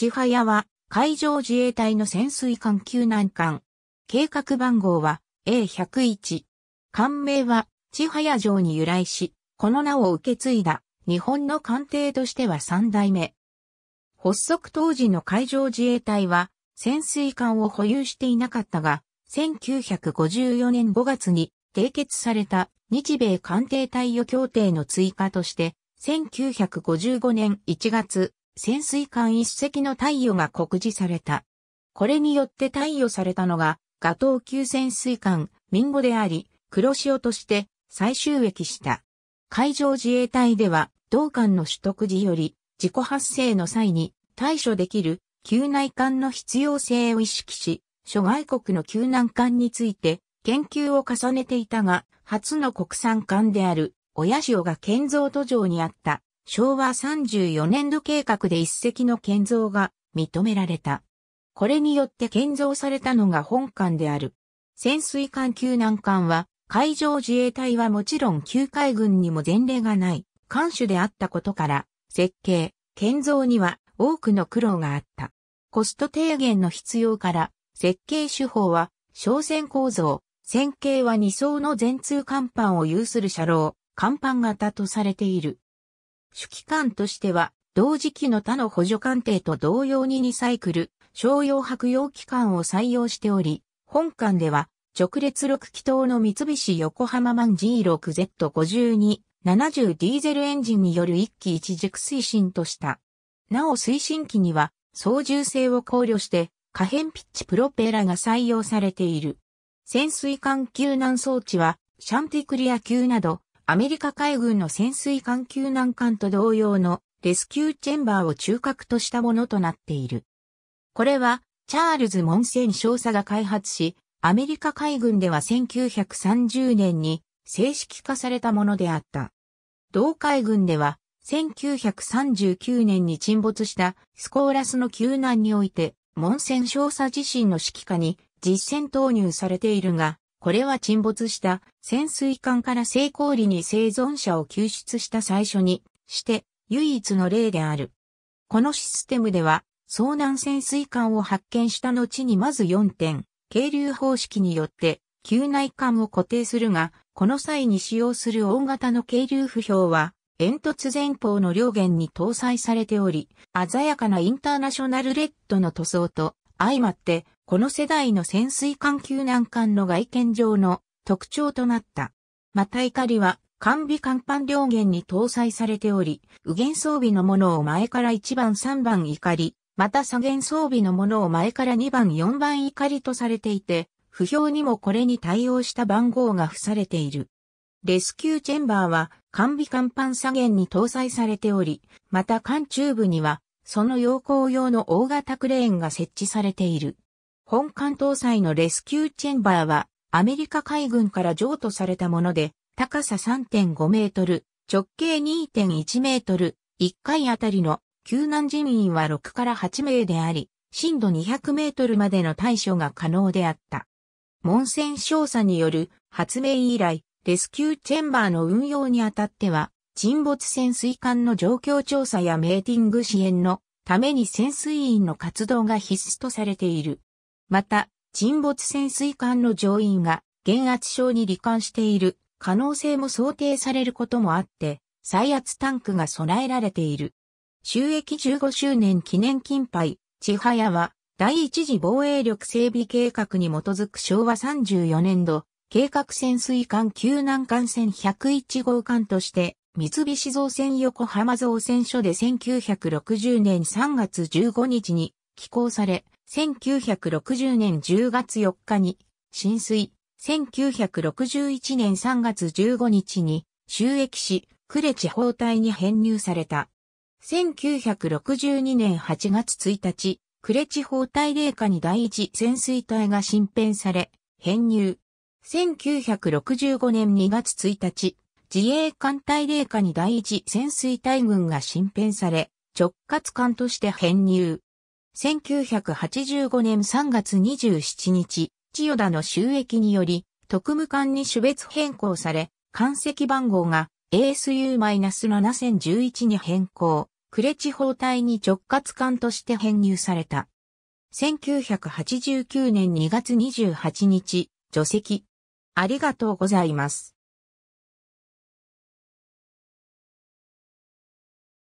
ちはやは海上自衛隊の潜水艦救難艦。計画番号は A101。艦名はちはや城に由来し、この名を受け継いだ日本の艦艇としては3代目。発足当時の海上自衛隊は潜水艦を保有していなかったが、1954年5月に締結された日米艦艇隊予協定の追加として、1955年1月、潜水艦一隻の貸与が告示された。これによって貸与されたのが、ガトー級潜水艦、ミンゴであり、黒潮として最終益した。海上自衛隊では、同艦の取得時より、自己発生の際に対処できる救難艦の必要性を意識し、諸外国の救難艦について研究を重ねていたが、初の国産艦である、親潮が建造途上にあった昭和34年度計画で一隻の建造が認められた。これによって建造されたのが本艦である。潜水艦救難艦は海上自衛隊はもちろん旧海軍にも前例がない艦首であったことから設計、建造には多くの苦労があった。コスト低減の必要から設計手法は商船構造、線形は2層の全通甲板を有する車両、甲板型とされている。主機関としては、同時期の他の補助艦艇と同様にリサイクル、商用白用機関を採用しており、本艦では、直列6気筒の三菱横浜マン G6Z52、70ディーゼルエンジンによる一機一軸推進とした。なお推進機には、操縦性を考慮して、可変ピッチプロペラが採用されている。潜水艦救難装置は、シャンティクリア級など、アメリカ海軍の潜水艦救難艦と同様のレスキューチェンバーを中核としたものとなっている。これは、チャールズ・モンセン少佐が開発し、アメリカ海軍では1930年に正式化されたものであった。同海軍では、1939年に沈没したスコーラスの救難において、モンセン少佐自身の指揮下に実戦投入されているが、これは沈没した潜水艦から成功裏に生存者を救出した最初にして唯一の例である。このシステムでは遭難潜水艦を発見した後にまず4点、渓流方式によって救内艦を固定するが、この際に使用する大型の渓流不標は煙突前方の両舷に搭載されており、鮮やかなインターナショナルレッドの塗装と相まって、この世代の潜水艦級難艦の外見上の特徴となった。また怒りは、完備甲板両舷に搭載されており、右舷装備のものを前から1番3番怒り、また左舷装備のものを前から2番4番怒りとされていて、不評にもこれに対応した番号が付されている。レスキューチェンバーは、完備甲板左舷に搭載されており、また艦中部には、その要項用の大型クレーンが設置されている。本艦搭載のレスキューチェンバーは、アメリカ海軍から譲渡されたもので、高さ3.5メートル、直径2.1メートル、1回あたりの救難人員は6から8名であり、深度200メートルまでの対処が可能であった。門船少佐による発明以来、レスキューチェンバーの運用にあたっては、沈没潜水艦の状況調査やメーティング支援のために潜水員の活動が必須とされている。また、沈没潜水艦の乗員が減圧症に罹患している可能性も想定されることもあって、再圧タンクが備えられている。収益15周年記念金杯、千早は、第一次防衛力整備計画に基づく昭和34年度、計画潜水艦救難艦船101号艦として、三菱造船横浜造船所で1960年3月15日に寄港され、1960年10月4日に浸水、1961年3月15日に収益し、呉地方隊に編入された。1962年8月1日、呉地方隊霊下に第一潜水隊が新編され、編入。1965年2月1日、自衛艦隊霊下に第一潜水隊軍が新編され、直轄艦として編入。1985年3月27日、千代田の収益により、特務艦に種別変更され、艦籍番号が ASU-7011 に変更、呉地方隊に直轄艦として編入された。1989年2月28日、除籍。ありがとうございます。